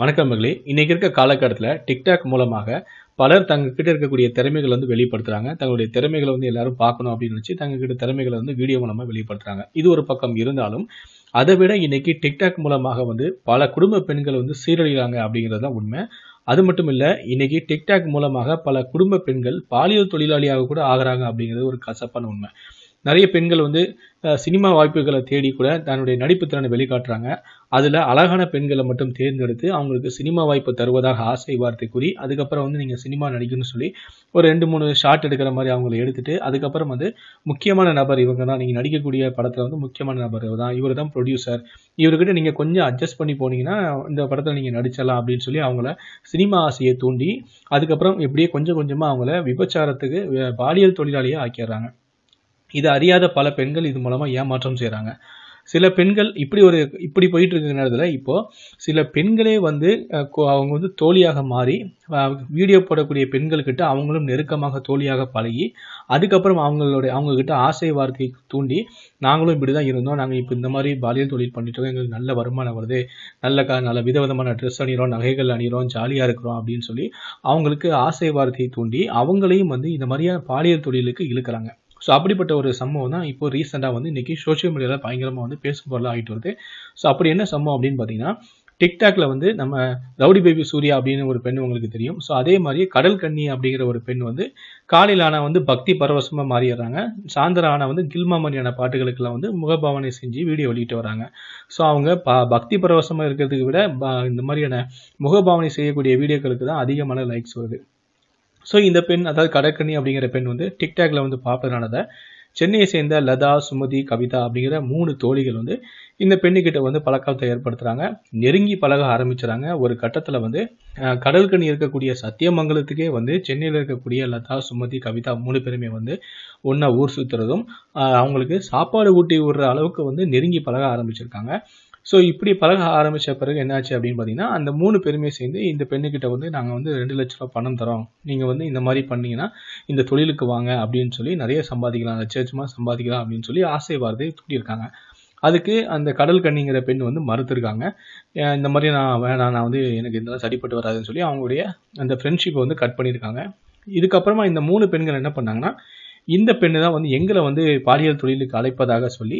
வணக்கம் மகளே இன்றைக்கி இருக்க காலகட்டத்தில் டிக்டாக் மூலமாக பலர் தங்கக்கிட்ட இருக்கக்கூடிய திறமைகளை வந்து வெளிப்படுத்துகிறாங்க தங்களுடைய திறமைகளை வந்து எல்லாரும் பார்க்கணும் அப்படின்னு வச்சு தங்கக்கிட்ட திறமைகளை வந்து வீடியோ மூலமாக வெளிப்படுத்துகிறாங்க இது ஒரு பக்கம் இருந்தாலும் அதை விட இன்றைக்கி டிக்டாக் மூலமாக வந்து பல குடும்ப பெண்கள் வந்து சீரழிகிறாங்க அப்படிங்கிறது தான் உண்மை அது மட்டும் இல்லை இன்னைக்கு டிக்டாக் மூலமாக பல குடும்ப பெண்கள் பாலியல் தொழிலாளியாக கூட ஆகிறாங்க அப்படிங்கிறது ஒரு கசப்பான உண்மை நிறைய பெண்கள் வந்து சினிமா வாய்ப்புகளை தேடி கூட தன்னுடைய நடிப்பு திறனை வெளிக்காட்டுறாங்க அதில் அழகான பெண்களை மட்டும் தேர்ந்தெடுத்து அவங்களுக்கு சினிமா வாய்ப்பு தருவதாக ஆசை வார்த்தை கூறி அதுக்கப்புறம் வந்து நீங்கள் சினிமா நடிக்கணும்னு சொல்லி ஒரு ரெண்டு மூணு ஷாட் எடுக்கிற மாதிரி அவங்கள எடுத்துகிட்டு அதுக்கப்புறம் வந்து முக்கியமான நபர் இவங்க தான் நீங்கள் நடிக்கக்கூடிய படத்தில் வந்து முக்கியமான நபர் தான் இவர் தான் ப்ரொடியூசர் இவர்கிட்ட நீங்கள் கொஞ்சம் அட்ஜஸ்ட் பண்ணி போனீங்கன்னா இந்த படத்தில் நீங்கள் நடிச்சலாம் அப்படின்னு சொல்லி அவங்கள சினிமா ஆசையை தூண்டி அதுக்கப்புறம் இப்படியே கொஞ்சம் கொஞ்சமாக அவங்கள விபச்சாரத்துக்கு பாலியல் தொழிலாளியாக ஆக்கிடுறாங்க இது அறியாத பல பெண்கள் இது மூலமாக ஏமாற்றம் செய்கிறாங்க சில பெண்கள் இப்படி ஒரு இப்படி போயிட்டு இருக்கிற நேரத்தில் இப்போது சில பெண்களே வந்து அவங்க வந்து தோழியாக மாறி வீடியோ போடக்கூடிய பெண்கள்கிட்ட அவங்களும் நெருக்கமாக தோழியாக பழகி அதுக்கப்புறம் அவங்களுடைய அவங்கக்கிட்ட ஆசை வார்த்தை தூண்டி நாங்களும் இப்படி தான் இருந்தோம் நாங்கள் இப்போ இந்த மாதிரி பாலியல் தொழில் பண்ணிட்டு எங்களுக்கு நல்ல வருமானம் வருது நல்ல க நல்ல விதவிதமான ட்ரெஸ் அணிகிறோம் நகைகள் அணிகிறோம் ஜாலியாக இருக்கிறோம் அப்படின்னு சொல்லி அவங்களுக்கு ஆசை வார்த்தையை தூண்டி அவங்களையும் வந்து இந்த மாதிரியான பாலியல் தொழிலுக்கு இழுக்கிறாங்க ஸோ அப்படிப்பட்ட ஒரு சம்பவம் தான் இப்போ ரீசெண்டாக வந்து இன்றைக்கி சோஷியல் மீடியாவில் பயங்கரமாக வந்து பேசுபொருளாக ஆகிட்டு வருது ஸோ அப்படி என்ன சம்பவம் அப்படின்னு பார்த்தீங்கன்னா டிக்டாக்ல வந்து நம்ம ரவுடி பேபி சூர்யா அப்படின்னு ஒரு பெண் உங்களுக்கு தெரியும் ஸோ அதே மாதிரி கடல் கண்ணி அப்படிங்கிற ஒரு பெண் வந்து காலையில் ஆனால் வந்து பக்தி பரவசமாக மாறிடுறாங்க சாயந்தரம் ஆனால் வந்து கில்மா மாதிரியான பாட்டுகளுக்கெல்லாம் வந்து முகபாவனை செஞ்சு வீடியோ வெளியிட்டு வராங்க ஸோ அவங்க ப பக்தி பரவசமாக இருக்கிறதுக்கு விட இந்த மாதிரியான முகபாவனை செய்யக்கூடிய வீடியோக்களுக்கு தான் அதிகமான லைக்ஸ் வருது ஸோ இந்த பெண் அதாவது கடற்கனி அப்படிங்கிற பெண் வந்து டிக்டாக்ல வந்து பார்த்ததுனால தான் சென்னையை சேர்ந்த லதா சுமதி கவிதா அப்படிங்கிற மூணு தோழிகள் வந்து இந்த பெண்ணுக்கிட்ட வந்து பழக்கத்தை ஏற்படுத்துகிறாங்க நெருங்கி பழக ஆரம்பிச்சுறாங்க ஒரு கட்டத்தில் வந்து கடல்கண்ணி இருக்கக்கூடிய சத்தியமங்கலத்துக்கே வந்து சென்னையில் இருக்கக்கூடிய லதா சுமதி கவிதா மூணு பேருமே வந்து ஒன்றா ஊர் சுற்றுறதும் அவங்களுக்கு சாப்பாடு ஊட்டி விடுற அளவுக்கு வந்து நெருங்கி பழக ஆரம்பிச்சிருக்காங்க ஸோ இப்படி பழக ஆரம்பித்த பிறகு என்னாச்சு அப்படின்னு பார்த்தீங்கன்னா அந்த மூணு பேருமே சேர்ந்து இந்த பெண்ணுக்கிட்ட வந்து நாங்கள் வந்து ரெண்டு லட்ச ரூபா பணம் தரோம் நீங்கள் வந்து இந்த மாதிரி பண்ணீங்கன்னா இந்த தொழிலுக்கு வாங்க அப்படின்னு சொல்லி நிறைய சம்பாதிக்கலாம் லட்சமாக சம்பாதிக்கலாம் அப்படின்னு சொல்லி ஆசை வார்த்தை தூட்டியிருக்காங்க அதுக்கு அந்த கடல் கண்ணிங்கிற பெண் வந்து மறுத்துருக்காங்க இந்த மாதிரி நான் வேணாம் நான் வந்து எனக்கு இதெல்லாம் சரிப்பட்டு வராதுன்னு சொல்லி அவங்களுடைய அந்த ஃப்ரெண்ட்ஷிப்பை வந்து கட் பண்ணியிருக்காங்க இதுக்கப்புறமா இந்த மூணு பெண்கள் என்ன பண்ணாங்கன்னா இந்த பெண்ணு தான் வந்து எங்களை வந்து பாலியல் தொழிலுக்கு அழைப்பதாக சொல்லி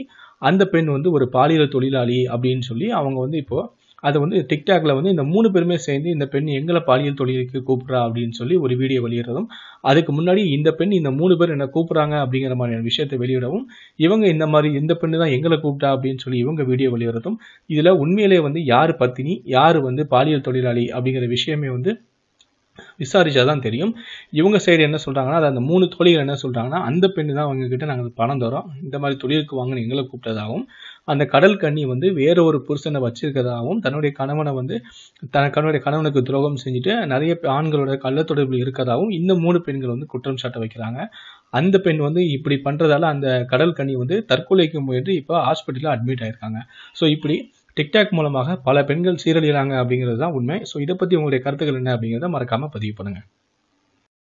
அந்த பெண் வந்து ஒரு பாலியல் தொழிலாளி அப்படின்னு சொல்லி அவங்க வந்து இப்போது அதை வந்து டிக்டாக்ல வந்து இந்த மூணு பேருமே சேர்ந்து இந்த பெண் எங்களை பாலியல் தொழிலுக்கு கூப்பிட்றா அப்படின்னு சொல்லி ஒரு வீடியோ வெளியிடுறதும் அதுக்கு முன்னாடி இந்த பெண் இந்த மூணு பேர் என்ன கூப்பிட்றாங்க அப்படிங்கிற மாதிரியான விஷயத்தை வெளியிடவும் இவங்க இந்த மாதிரி இந்த பெண்ணு தான் எங்களை கூப்பிட்டா அப்படின்னு சொல்லி இவங்க வீடியோ வெளியிடுறதும் இதில் உண்மையிலேயே வந்து யார் பத்தினி யார் வந்து பாலியல் தொழிலாளி அப்படிங்கிற விஷயமே வந்து விசாரித்தா தான் தெரியும் இவங்க சைடு என்ன சொல்கிறாங்கன்னா அது அந்த மூணு தொழில் என்ன சொல்கிறாங்கன்னா அந்த பெண்ணு தான் அவங்க நாங்கள் பணம் தரோம் இந்த மாதிரி தொழிலுக்கு வாங்கின எங்களை கூப்பிட்டதாகவும் அந்த கடல் கண்ணி வந்து வேற ஒரு புருஷனை வச்சிருக்கிறதாகவும் தன்னுடைய கணவனை வந்து தன் கணவனுடைய கணவனுக்கு துரோகம் செஞ்சுட்டு நிறைய ஆண்களோட கள்ள தொடர்பில் இருக்கிறதாகவும் இந்த மூணு பெண்கள் வந்து குற்றம் சாட்ட வைக்கிறாங்க அந்த பெண் வந்து இப்படி பண்ணுறதால அந்த கடல் கண்ணி வந்து தற்கொலைக்கு முயன்று இப்போ ஹாஸ்பிட்டலில் அட்மிட் ஆயிருக்காங்க ஸோ இப்படி டிக்டாக் மூலமாக பல பெண்கள் சீரழியிறாங்க அப்படிங்கிறது தான் உண்மை ஸோ இதை பற்றி உங்களுடைய கருத்துக்கள் என்ன அப்படிங்கிறத மறக்காமல் பதிவு பண்ணுங்கள்